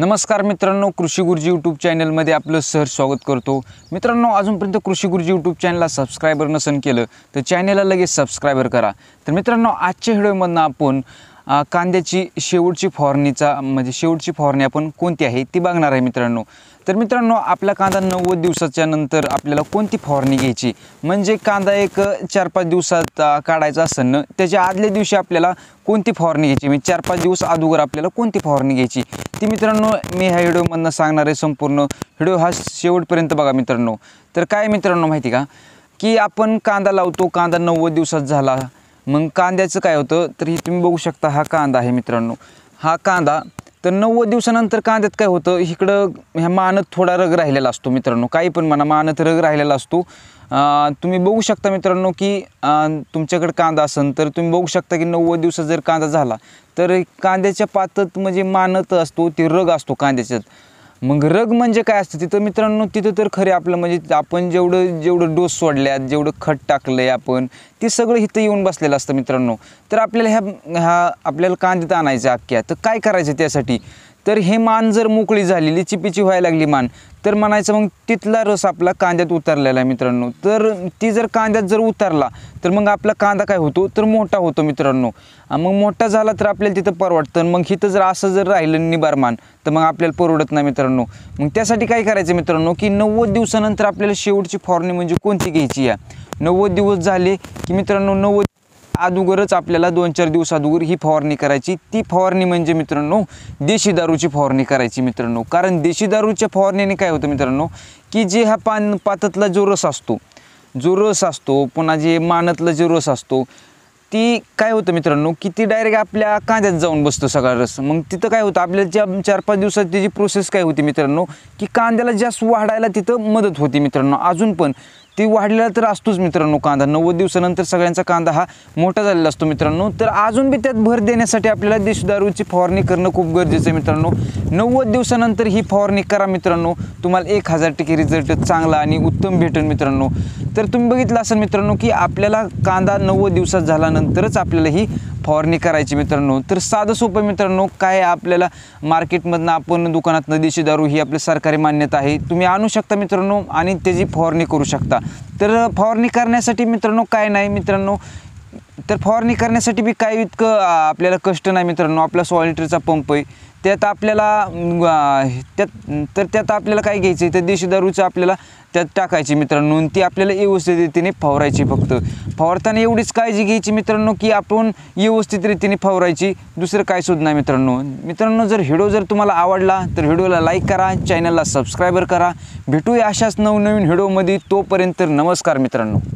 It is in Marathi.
नमस्कार मित्रांनो कृषी गुरुजी यूट्यूब चॅनलमध्ये आपलं सहज स्वागत करतो मित्रांनो अजूनपर्यंत कृषी गुरुजी यूट्यूब चॅनलला सबस्क्रायबर नसन केलं तर चॅनलला लगेच सबस्क्रायबर करा तर मित्रांनो आजच्या व्हिडिओमधनं आपण कांद्याची शेवटची फवारणीचा म्हणजे शेवटची फवारणी आपण कोणती आहे ती बघणार आहे मित्रांनो तर मित्रांनो आपला कांदा नव्वद दिवसाच्या नंतर आपल्याला कोणती फवारणी घ्यायची म्हणजे कांदा एक चार पाच दिवसात काढायचा असं ना त्याच्या आदल्या दिवशी आपल्याला कोणती फवारणी घ्यायची म्हणजे चार पाच दिवस अगोदर आपल्याला कोणती फवारणी घ्यायची ती मित्रांनो मी ह्या व्हिडिओमधनं सांगणार आहे संपूर्ण व्हिडिओ हा शेवटपर्यंत बघा मित्रांनो तर काय मित्रांनो माहिती का की आपण कांदा लावतो कांदा नव्वद दिवसात झाला मग कांद्याचं काय होतं तर हे तुम्ही बघू शकता हा कांदा आहे मित्रांनो हा कांदा तर नव्वद दिवसानंतर कांद्यात काय होतं इकडं ह्या मानत थोडा रग राहिलेला असतो मित्रांनो काही पण म्हणा मानत रग राहिलेला असतो तुम्ही बघू शकता मित्रांनो की तुमच्याकडे कांदा असेल तर तुम्ही बघू शकता की नव्वद दिवसात जर कांदा झाला तर कांद्याच्या पातत म्हणजे मानत असतो ते रग असतो कांद्याच्यात मग रग म्हणजे काय असतं तिथं मित्रांनो तिथं तर खरे आपलं म्हणजे आपण जेवढं जेवढं डोस सोडल्यात जेवढं खत टाकलंय आपण ते सगळं इथं येऊन बसलेलं असतं मित्रांनो तर आपल्याला ह्या हा आपल्याला कांद्यात आणायचं अख्ख्या तर काय करायचं त्यासाठी तर हे मान जर मोकळी झालेली चिपीची व्हायला लागली मान तर म्हणायचं मग तिथला रस आपला कांद्यात उतरलेला आहे मित्रांनो तर ती जर कांद्यात जर उतरला तर मग आपला कांदा काय होतो तर मोठा होतो मित्रांनो मग मोठा झाला तर आपल्याला तिथं परवडतं मग हिथं जर असं जर राहिलं निबार मान तर मग आपल्याला परवडत नाही मित्रांनो मग त्यासाठी काय करायचं मित्रांनो की नव्वद दिवसानंतर आपल्याला शेवटची फॉर्नी म्हणजे कोणती घ्यायची आहे नव्वद दिवस झाले की मित्रांनो नव्वद अगोदरच आपल्याला दोन चार दिवस अगोदर ही फवारणी करायची ती फवारणी म्हणजे मित्रांनो देशी दारूची फवारणी करायची मित्रांनो कारण देशी दारूच्या फवारणीने काय होतं मित्रांनो की जे हा पान पातातला जो रस असतो जो रस असतो पुन्हा जे मानातला जो रस असतो ती काय होतं मित्रांनो की ती डायरेक्ट आपल्या कांद्यात जाऊन बसतो सगळा रस मग तिथं काय होतं आपल्या ज्या चार पाच दिवसात त्याची प्रोसेस काय होती मित्रांनो की कांद्याला जास्त वाढायला तिथं मदत होती मित्रांनो अजून पण ती वाढलेला तर असतोच मित्रांनो कांदा नव्वद दिवसानंतर सगळ्यांचा कांदा हा मोठा झालेला असतो मित्रांनो तर अजून बी त्यात भर देण्यासाठी आपल्याला देशदारूची फवारणी करणं खूप गरजेचं आहे मित्रांनो नव्वद दिवसानंतर ही फवारणी करा मित्रांनो तुम्हाला एक हजार टक्के रिझल्ट चांगला आणि उत्तम भेटेल मित्रांनो तर तुम्ही बघितलं असाल मित्रांनो की आपल्याला कांदा नव्वद दिवसात झाल्यानंतरच आपल्याला ही फवारणी करायची मित्रांनो तर साधं सोपं मित्रांनो काय आपल्याला मार्केटमधनं आपण दुकानात नदीशी दारू ही आपल्या सरकारी मान्यता आहे तुम्ही आणू शकता मित्रांनो आणि त्याची फवारणी करू शकता तर फवारणी करण्यासाठी मित्रांनो काय नाही मित्रांनो तर फवारणी करण्यासाठी बी काय इतकं आपल्याला कष्ट नाही मित्रांनो आपला सॉलिटरचा पंप आहे त्यात आपल्याला त्यात तर त्यात आपल्याला काय घ्यायचं आहे तर देशी दारूचं आपल्याला त्यात टाकायची मित्रांनो ती आपल्याला व्यवस्थित रीतीने फवरायची फक्त फवारताना एवढीच काळजी घ्यायची मित्रांनो की आपण व्यवस्थित रीतीने फवारायची दुसरं काय शोधणार मित्रांनो मित्रांनो जर व्हिडिओ जर तुम्हाला आवडला तर व्हिडिओला लाईक करा चॅनलला सबस्क्रायबर करा भेटूया अशाच नवनवीन व्हिडिओमध्ये तोपर्यंत नमस्कार मित्रांनो